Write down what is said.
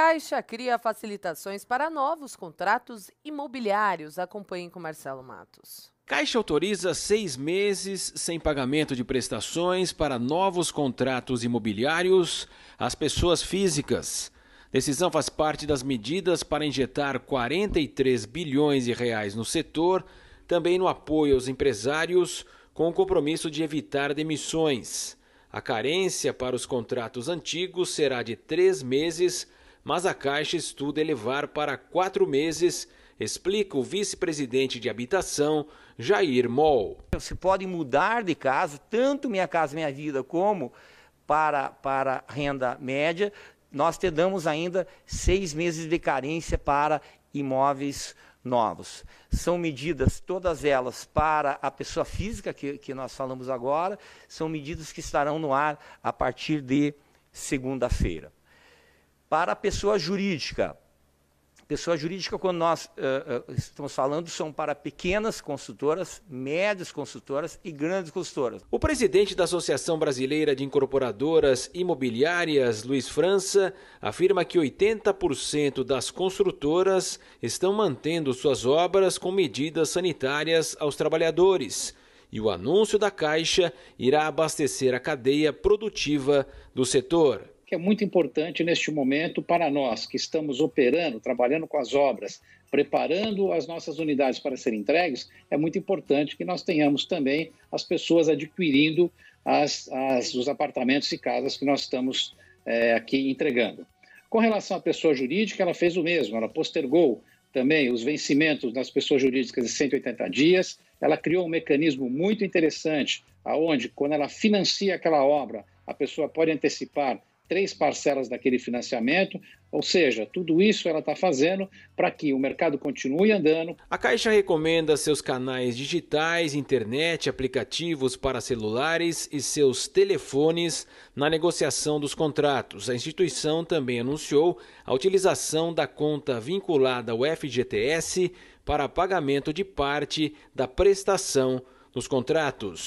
Caixa cria facilitações para novos contratos imobiliários. Acompanhe com Marcelo Matos. Caixa autoriza seis meses sem pagamento de prestações para novos contratos imobiliários às pessoas físicas. Decisão faz parte das medidas para injetar 43 bilhões de reais no setor, também no apoio aos empresários, com o compromisso de evitar demissões. A carência para os contratos antigos será de três meses mas a Caixa estuda elevar para quatro meses, explica o vice-presidente de Habitação, Jair Moll. Você pode mudar de casa, tanto Minha Casa Minha Vida como para, para renda média. Nós te damos ainda seis meses de carência para imóveis novos. São medidas, todas elas, para a pessoa física, que, que nós falamos agora, são medidas que estarão no ar a partir de segunda-feira para a pessoa jurídica. Pessoa jurídica, quando nós uh, uh, estamos falando, são para pequenas consultoras, médias consultoras e grandes consultoras. O presidente da Associação Brasileira de Incorporadoras Imobiliárias, Luiz França, afirma que 80% das construtoras estão mantendo suas obras com medidas sanitárias aos trabalhadores. E o anúncio da Caixa irá abastecer a cadeia produtiva do setor que é muito importante neste momento para nós que estamos operando, trabalhando com as obras, preparando as nossas unidades para serem entregues, é muito importante que nós tenhamos também as pessoas adquirindo as, as, os apartamentos e casas que nós estamos é, aqui entregando. Com relação à pessoa jurídica, ela fez o mesmo, ela postergou também os vencimentos das pessoas jurídicas de 180 dias, ela criou um mecanismo muito interessante, aonde quando ela financia aquela obra, a pessoa pode antecipar três parcelas daquele financiamento, ou seja, tudo isso ela está fazendo para que o mercado continue andando. A Caixa recomenda seus canais digitais, internet, aplicativos para celulares e seus telefones na negociação dos contratos. A instituição também anunciou a utilização da conta vinculada ao FGTS para pagamento de parte da prestação nos contratos.